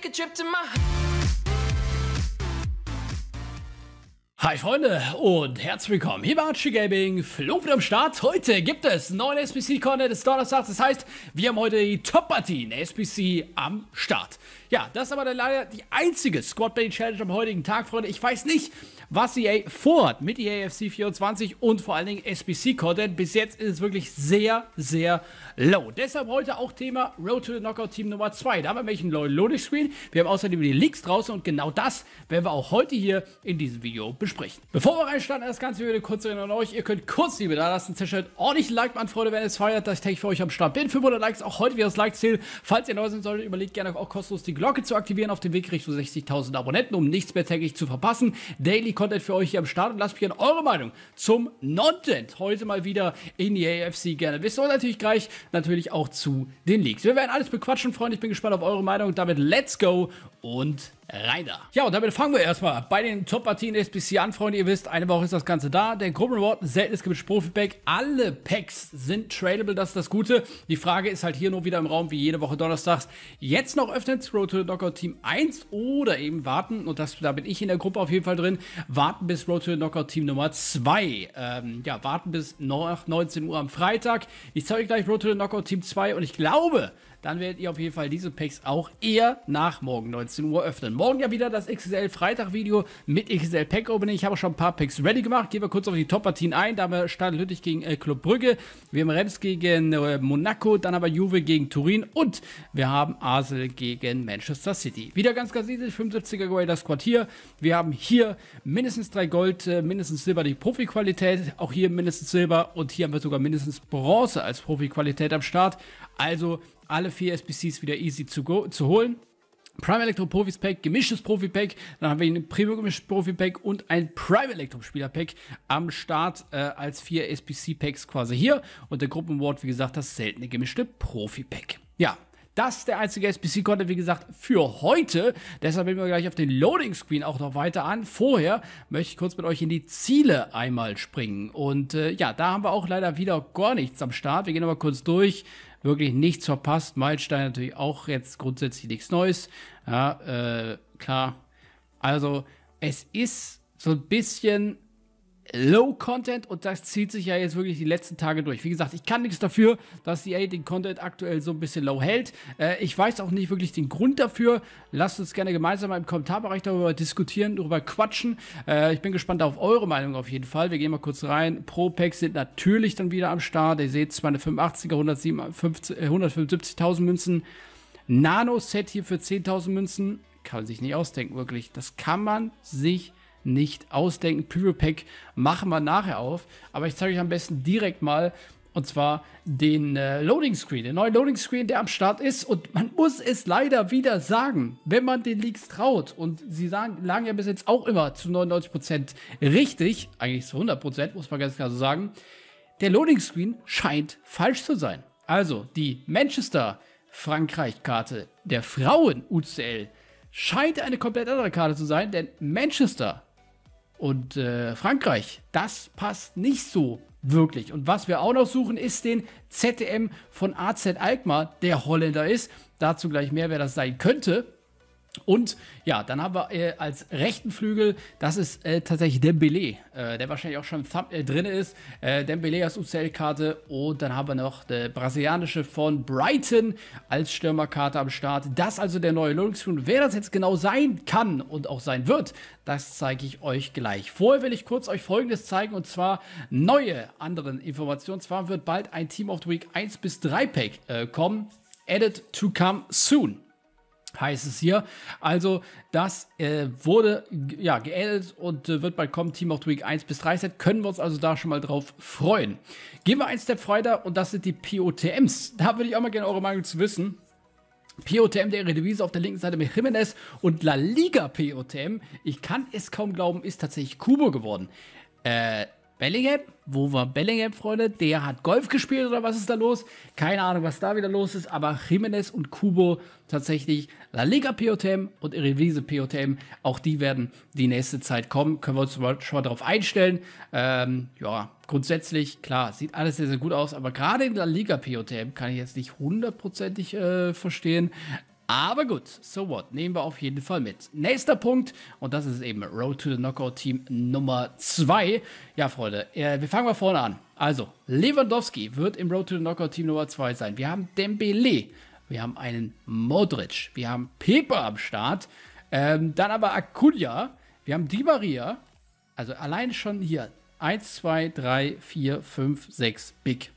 take a trip to my Hi Freunde und herzlich willkommen hier bei Archie Gaming, Flo wieder am Start. Heute gibt es neuen SPC Content des Donnerstags, das heißt, wir haben heute die Top-Partie in SPC am Start. Ja, das ist aber leider die einzige Squad-Bay-Challenge am heutigen Tag, Freunde. Ich weiß nicht, was EA vorhat mit EAFC 24 und vor allen Dingen SBC-Content. Bis jetzt ist es wirklich sehr, sehr low. Deshalb heute auch Thema Road to the Knockout Team Nummer 2. Da haben wir nämlich einen neuen Loading-Screen. Wir haben außerdem die Leaks draußen und genau das werden wir auch heute hier in diesem Video besprechen. Bevor wir reinstarten, das Ganze wieder kurz erinnern an euch. Ihr könnt kurz die da lassen, zerstört ordentlich ein Like, meine Freunde, wenn es feiert, dass ich für euch am Start bin. 500 Likes, auch heute wieder das Like-Ziel. Falls ihr neu sind solltet, überlegt gerne auch kostenlos die Glocke zu aktivieren auf dem Weg Richtung 60.000 Abonnenten, um nichts mehr täglich zu verpassen. Daily Content für euch hier am Start und lasst mich gerne eure Meinung zum Nontent heute mal wieder in die AFC gerne wissen und natürlich gleich natürlich auch zu den Leaks. Wir werden alles bequatschen, Freunde. Ich bin gespannt auf eure Meinung. Damit let's go und Reiner. Ja, und damit fangen wir erstmal bei den Top-Partien SPC an, Freunde. Ihr wisst, eine Woche ist das Ganze da. Der Gruppenreward, seltenes gibt Profit-Pack. Alle Packs sind tradable, das ist das Gute. Die Frage ist halt hier nur wieder im Raum, wie jede Woche donnerstags. Jetzt noch öffnen, Road to the Knockout Team 1 oder eben warten, und das, da bin ich in der Gruppe auf jeden Fall drin, warten bis Road to the Knockout Team Nummer 2. Ähm, ja, warten bis nach 19 Uhr am Freitag. Ich zeige euch gleich Road to the Knockout Team 2 und ich glaube, dann werdet ihr auf jeden Fall diese Packs auch eher nach morgen 19 Uhr öffnen. Morgen ja wieder das XSL Freitag Video mit XSL Pack Opening. Ich habe schon ein paar Packs ready gemacht. Gehen wir kurz auf die Top-Partien ein. Da haben wir Stade Lüttich gegen äh, Club Brügge. Wir haben Rems gegen äh, Monaco. Dann aber Juve gegen Turin. Und wir haben Arsenal gegen Manchester City. Wieder ganz, ganz easy. 75er Grade das Quartier. Wir haben hier mindestens drei Gold, äh, mindestens Silber die Profi-Qualität. Auch hier mindestens Silber. Und hier haben wir sogar mindestens Bronze als Profi-Qualität am Start. Also alle vier SBCs wieder easy zu, go, zu holen. Prime Electro Profis Pack, gemischtes Profi Pack, dann haben wir ein Premium gemischtes Profi Pack und ein Prime Electro Spieler Pack am Start äh, als vier SPC Packs quasi hier und der Gruppenwort wie gesagt das seltene gemischte Profi Pack. Ja, das ist der einzige SBC-Content, wie gesagt, für heute. Deshalb gehen wir gleich auf den Loading-Screen auch noch weiter an. Vorher möchte ich kurz mit euch in die Ziele einmal springen. Und äh, ja, da haben wir auch leider wieder gar nichts am Start. Wir gehen aber kurz durch, wirklich nichts verpasst. Meilenstein natürlich auch jetzt grundsätzlich nichts Neues. Ja, äh, klar. Also, es ist so ein bisschen Low-Content und das zieht sich ja jetzt wirklich die letzten Tage durch. Wie gesagt, ich kann nichts dafür, dass die EA den Content aktuell so ein bisschen low hält. Äh, ich weiß auch nicht wirklich den Grund dafür. Lasst uns gerne gemeinsam im Kommentarbereich darüber diskutieren, darüber quatschen. Äh, ich bin gespannt auf eure Meinung auf jeden Fall. Wir gehen mal kurz rein. Pro-Packs sind natürlich dann wieder am Start. Ihr seht 285 er 175.000 äh, Münzen. Nano-Set hier für 10.000 Münzen. Kann man sich nicht ausdenken, wirklich. Das kann man sich nicht nicht ausdenken. Pyropack machen wir nachher auf. Aber ich zeige euch am besten direkt mal, und zwar den äh, Loading Screen, den neuen Loading Screen, der am Start ist. Und man muss es leider wieder sagen, wenn man den Leaks traut. Und sie sagen, lagen ja bis jetzt auch immer zu 99% richtig, eigentlich zu 100%, muss man ganz klar so sagen. Der Loading Screen scheint falsch zu sein. Also die Manchester Frankreich Karte der Frauen UCL scheint eine komplett andere Karte zu sein, denn Manchester und äh, Frankreich. Das passt nicht so wirklich. Und was wir auch noch suchen, ist den ZDM von AZ Alkmaar, der Holländer ist. Dazu gleich mehr, wer das sein könnte. Und ja, dann haben wir äh, als rechten Flügel, das ist äh, tatsächlich Dembele, äh, der wahrscheinlich auch schon im Thumbnail drin ist. Äh, Dembele als UCL-Karte und dann haben wir noch der brasilianische von Brighton als Stürmerkarte am Start. Das also der neue loading Wer das jetzt genau sein kann und auch sein wird, das zeige ich euch gleich. Vorher will ich kurz euch Folgendes zeigen und zwar neue anderen Informationen. Und zwar wird bald ein Team of the Week 1 bis 3 Pack äh, kommen. Added to come soon heißt es hier. Also, das äh, wurde ja geaddet und äh, wird bald kommen. Team of the Week 1 bis 3 Set. Können wir uns also da schon mal drauf freuen. Gehen wir einen Step weiter und das sind die POTMs. Da würde ich auch mal gerne eure Meinung zu wissen. POTM der Eredivisie auf der linken Seite mit Jimenez und La Liga POTM. Ich kann es kaum glauben, ist tatsächlich Kubo geworden. Äh, Bellingham? Wo war Bellingham, Freunde? Der hat Golf gespielt oder was ist da los? Keine Ahnung, was da wieder los ist, aber Jimenez und Kubo tatsächlich La Liga POTM und Erevise POTM, auch die werden die nächste Zeit kommen. Können wir uns schon mal darauf einstellen. Ähm, ja, grundsätzlich, klar, sieht alles sehr, sehr gut aus, aber gerade in La Liga POTM kann ich jetzt nicht hundertprozentig äh, verstehen, aber gut, so what, nehmen wir auf jeden Fall mit. Nächster Punkt, und das ist eben Road to the Knockout Team Nummer 2. Ja, Freunde, äh, wir fangen mal vorne an. Also, Lewandowski wird im Road to the Knockout Team Nummer 2 sein. Wir haben Dembele, wir haben einen Modric, wir haben Pepe am Start, ähm, dann aber Akulia, wir haben Di Maria, also allein schon hier 1, 2, 3, 4, 5, 6 Big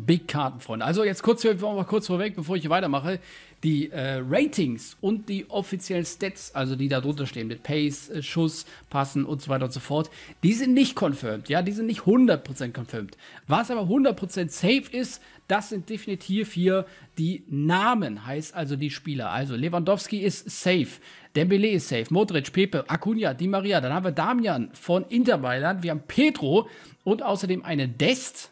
Big Kartenfreund. Also jetzt kurz, kurz vorweg, bevor ich hier weitermache, die äh, Ratings und die offiziellen Stats, also die da drunter stehen, mit Pace, äh, Schuss, Passen und so weiter und so fort, die sind nicht confirmed, ja, die sind nicht 100% confirmed. Was aber 100% safe ist, das sind definitiv hier die Namen, heißt also die Spieler. Also Lewandowski ist safe, Dembele ist safe, Modric, Pepe, Acuna, Di Maria, dann haben wir Damian von Inter Mailand, wir haben Pedro und außerdem eine Dest,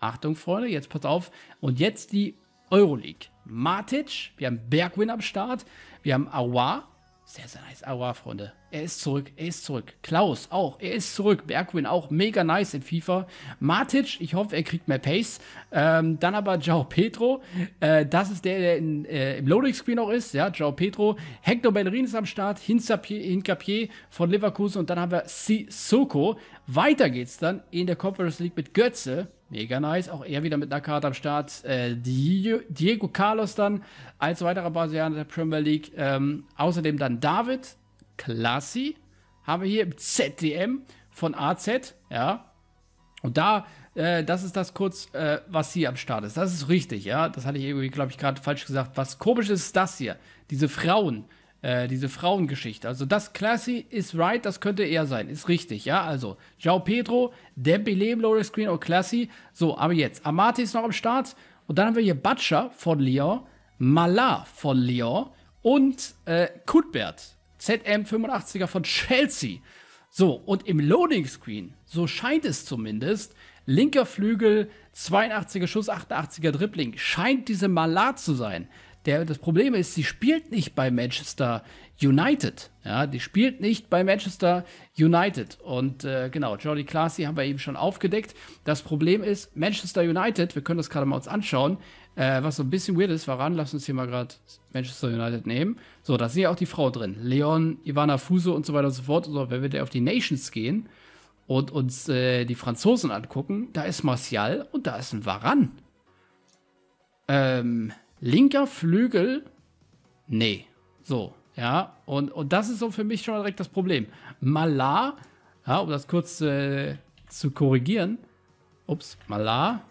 Achtung, Freunde, jetzt pass auf. Und jetzt die Euroleague. Matic, wir haben Bergwin am Start, wir haben Awa. Sehr, sehr nice. Awa, Freunde. Er ist zurück, er ist zurück. Klaus auch, er ist zurück. Bergwin auch, mega nice in FIFA. Matic, ich hoffe, er kriegt mehr Pace. Ähm, dann aber Jao Petro, äh, das ist der, der in, äh, im Loading-Screen auch ist, ja, Jao Petro. Hector Bellerin ist am Start, Hincapier von Leverkusen und dann haben wir Sissoko. Weiter geht's dann in der Conference League mit Götze. Mega nice. Auch er wieder mit einer Karte am Start. Äh, Diego Carlos dann als weiterer Brasilianer der Premier League. Ähm, außerdem dann David, Klassi haben wir hier im ZDM von AZ, ja. Und da, äh, das ist das kurz, äh, was hier am Start ist. Das ist richtig, ja. Das hatte ich irgendwie, glaube ich, gerade falsch gesagt. Was komisch ist ist das hier, diese Frauen, äh, diese Frauengeschichte. Also das Classy ist right, das könnte er sein, ist richtig, ja. Also, Jao Pedro, Dembele im Lower Screen und Classy. So, aber jetzt, Amati ist noch am Start. Und dann haben wir hier Butcher von Lyon, Mala von Lyon und äh, Kutbert ZM85er von Chelsea. So, und im Loading Screen, so scheint es zumindest, linker Flügel, 82er Schuss, 88er Dribbling, scheint diese Malat zu sein. Der, das Problem ist, sie spielt nicht bei Manchester United. Ja, die spielt nicht bei Manchester United. Und äh, genau, Jolly Classy haben wir eben schon aufgedeckt. Das Problem ist, Manchester United, wir können das gerade mal uns anschauen, äh, was so ein bisschen weird ist, waran, lass uns hier mal gerade Manchester United nehmen. So, da sind ja auch die Frau drin. Leon, Ivana Fuso und so weiter und so fort. Und so, wenn wir da auf die Nations gehen und uns äh, die Franzosen angucken, da ist Martial und da ist ein Varan. Ähm, Linker Flügel? Nee. So, ja. Und, und das ist so für mich schon direkt das Problem. Malar, ja, um das kurz äh, zu korrigieren. Ups, Malar.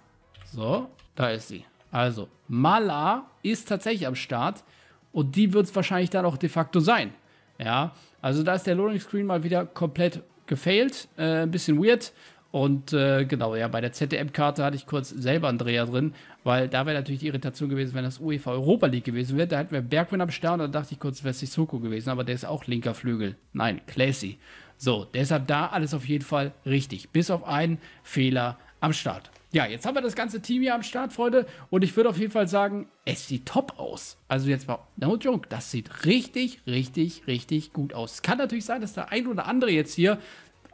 So, da ist sie. Also, Malar ist tatsächlich am Start. Und die wird es wahrscheinlich dann auch de facto sein. Ja, also da ist der Loading Screen mal wieder komplett gefailt. Äh, ein bisschen weird. Und äh, genau, ja, bei der ZDM-Karte hatte ich kurz selber Andrea drin, weil da wäre natürlich die Irritation gewesen, wenn das UEFA Europa League gewesen wäre. Da hätten wir Bergmann am Stern und da dachte ich kurz, wäre Sissoko gewesen, aber der ist auch linker Flügel. Nein, Classy. So, deshalb da alles auf jeden Fall richtig, bis auf einen Fehler am Start. Ja, jetzt haben wir das ganze Team hier am Start, Freunde. Und ich würde auf jeden Fall sagen, es sieht top aus. Also jetzt mal, no joke, das sieht richtig, richtig, richtig gut aus. Es kann natürlich sein, dass der ein oder andere jetzt hier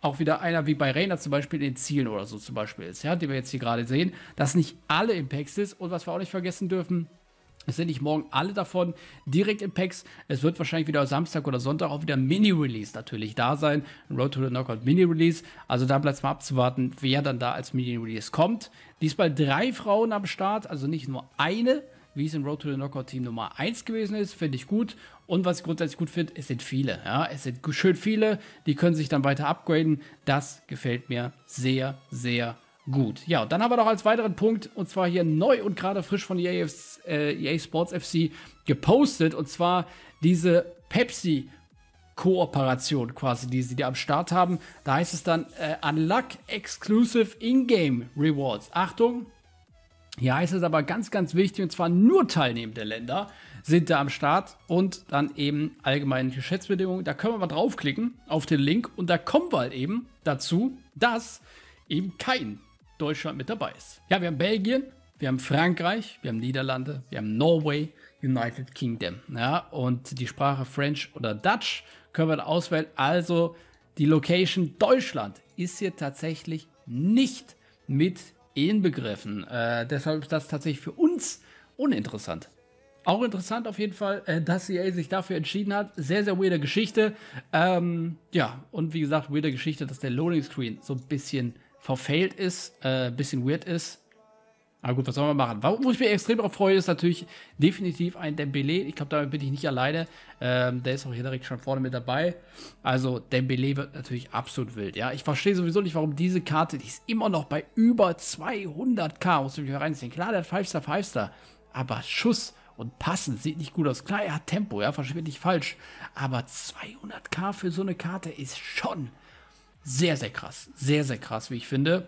auch wieder einer wie bei Rainer zum Beispiel in den Zielen oder so zum Beispiel ist, ja, die wir jetzt hier gerade sehen, dass nicht alle Impacts ist und was wir auch nicht vergessen dürfen, es sind nicht morgen alle davon direkt im Packs. Es wird wahrscheinlich wieder Samstag oder Sonntag auch wieder Mini-Release natürlich da sein. Road to the Knockout Mini-Release. Also da bleibt es mal abzuwarten, wer dann da als Mini-Release kommt. Diesmal drei Frauen am Start, also nicht nur eine wie es im Road to the Knockout Team Nummer 1 gewesen ist, finde ich gut. Und was ich grundsätzlich gut finde, es sind viele. Ja? Es sind schön viele, die können sich dann weiter upgraden. Das gefällt mir sehr, sehr gut. Ja, und dann haben wir noch als weiteren Punkt, und zwar hier neu und gerade frisch von EA, äh, EA Sports FC gepostet, und zwar diese Pepsi Kooperation quasi, die sie da am Start haben. Da heißt es dann äh, Unlock Exclusive In-Game Rewards. Achtung, hier heißt es aber ganz, ganz wichtig, und zwar nur teilnehmende Länder sind da am Start und dann eben allgemeine Geschäftsbedingungen. Da können wir mal draufklicken auf den Link und da kommen wir halt eben dazu, dass eben kein Deutschland mit dabei ist. Ja, wir haben Belgien, wir haben Frankreich, wir haben Niederlande, wir haben Norway, United Kingdom. Ja, und die Sprache French oder Dutch können wir da auswählen. Also die Location Deutschland ist hier tatsächlich nicht mit inbegriffen. Äh, deshalb ist das tatsächlich für uns uninteressant. Auch interessant auf jeden Fall, äh, dass EA sich dafür entschieden hat. Sehr, sehr weirde Geschichte. Ähm, ja, und wie gesagt, weirde Geschichte, dass der Loading Screen so ein bisschen verfehlt ist, ein äh, bisschen weird ist. Aber ah, gut, was soll man machen? Wo ich mich extrem darauf freue, ist natürlich definitiv ein Dembele. Ich glaube, damit bin ich nicht alleine. Ähm, der ist auch hier direkt schon vorne mit dabei. Also Dembele wird natürlich absolut wild. Ja, ich verstehe sowieso nicht, warum diese Karte, die ist immer noch bei über 200k, muss ich mich reinziehen. Klar, der hat 5-Star, 5-Star, aber Schuss und passend sieht nicht gut aus. Klar, er hat Tempo, ja, verstehe nicht falsch. Aber 200k für so eine Karte ist schon sehr, sehr krass. Sehr, sehr krass, wie ich finde.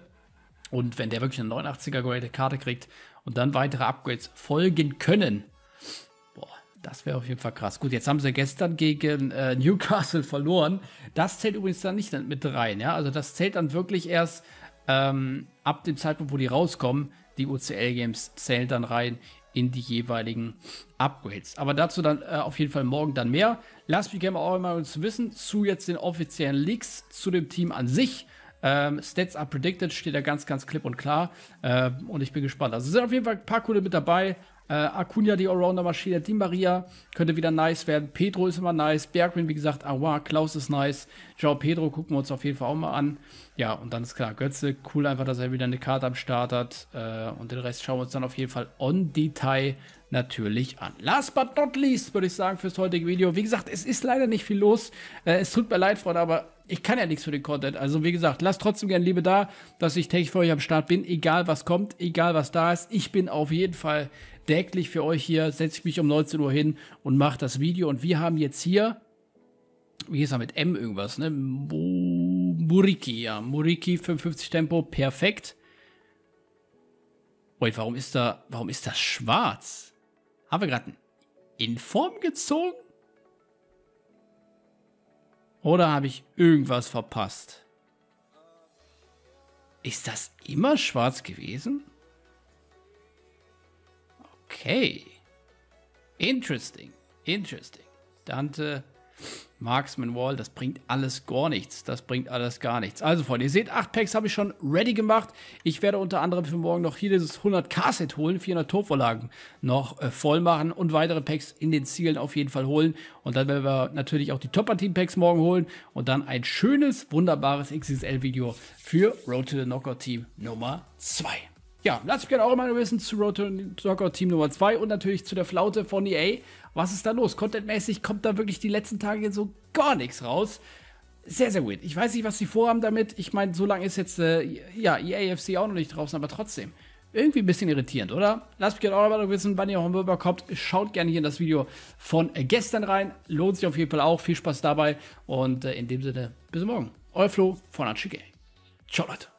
Und wenn der wirklich eine 89er graded Karte kriegt und dann weitere Upgrades folgen können, boah, das wäre auf jeden Fall krass. Gut, jetzt haben sie gestern gegen äh, Newcastle verloren. Das zählt übrigens dann nicht mit rein, ja. Also das zählt dann wirklich erst ähm, ab dem Zeitpunkt, wo die rauskommen. Die UCL-Games zählen dann rein in die jeweiligen Upgrades. Aber dazu dann äh, auf jeden Fall morgen dann mehr. Lasst mich gerne auch mal uns wissen zu jetzt den offiziellen Leaks zu dem Team an sich. Ähm, Stats are predicted steht da ganz, ganz klipp und klar. Äh, und ich bin gespannt. Also sind auf jeden Fall ein paar coole mit dabei. Äh, Acuna, die Allrounder-Maschine, Di Maria könnte wieder nice werden. Pedro ist immer nice. Bergwin, wie gesagt, Awa, Klaus ist nice. Joao Pedro gucken wir uns auf jeden Fall auch mal an. Ja, und dann ist klar, Götze, cool einfach, dass er wieder eine Karte am Start hat. Äh, und den Rest schauen wir uns dann auf jeden Fall on Detail natürlich an. Last but not least, würde ich sagen, fürs heutige Video. Wie gesagt, es ist leider nicht viel los. Äh, es tut mir leid, Freunde, aber ich kann ja nichts für den Content. Also wie gesagt, lasst trotzdem gerne Liebe da, dass ich täglich für euch am Start bin, egal was kommt, egal was da ist. Ich bin auf jeden Fall täglich für euch hier, setze ich mich um 19 Uhr hin und mache das Video. Und wir haben jetzt hier, wie ist er mit M irgendwas, ne? Mo Muriki, ja. Muriki 55 Tempo, perfekt. Wait, warum ist da, warum ist das schwarz? Haben wir gerade einen Inform gezogen? Oder habe ich irgendwas verpasst? Ist das immer schwarz gewesen? Okay. Interesting. Interesting. Dante Marksman Wall, das bringt alles gar nichts. Das bringt alles gar nichts. Also, Freunde, ihr seht, 8 Packs habe ich schon ready gemacht. Ich werde unter anderem für morgen noch hier dieses 100k-Set holen, 400 Torvorlagen noch äh, voll machen und weitere Packs in den Zielen auf jeden Fall holen. Und dann werden wir natürlich auch die Topper-Team-Packs morgen holen und dann ein schönes, wunderbares xsl video für Road to the Knockout Team Nummer 2 ja, lasst mich gerne eure Meinung wissen zu Road to Soccer Team Nummer 2 und natürlich zu der Flaute von EA. Was ist da los? Contentmäßig kommt da wirklich die letzten Tage so gar nichts raus. Sehr, sehr weird. Ich weiß nicht, was sie vorhaben damit. Ich meine, so lange ist jetzt äh, ja, EAFC auch noch nicht draußen, aber trotzdem. Irgendwie ein bisschen irritierend, oder? Lasst mich gerne eure Meinung wissen, wann ihr Homework kommt. Schaut gerne hier in das Video von äh, gestern rein. Lohnt sich auf jeden Fall auch. Viel Spaß dabei. Und äh, in dem Sinne, bis morgen. Euer Flo von Archie Gay. Ciao, Leute.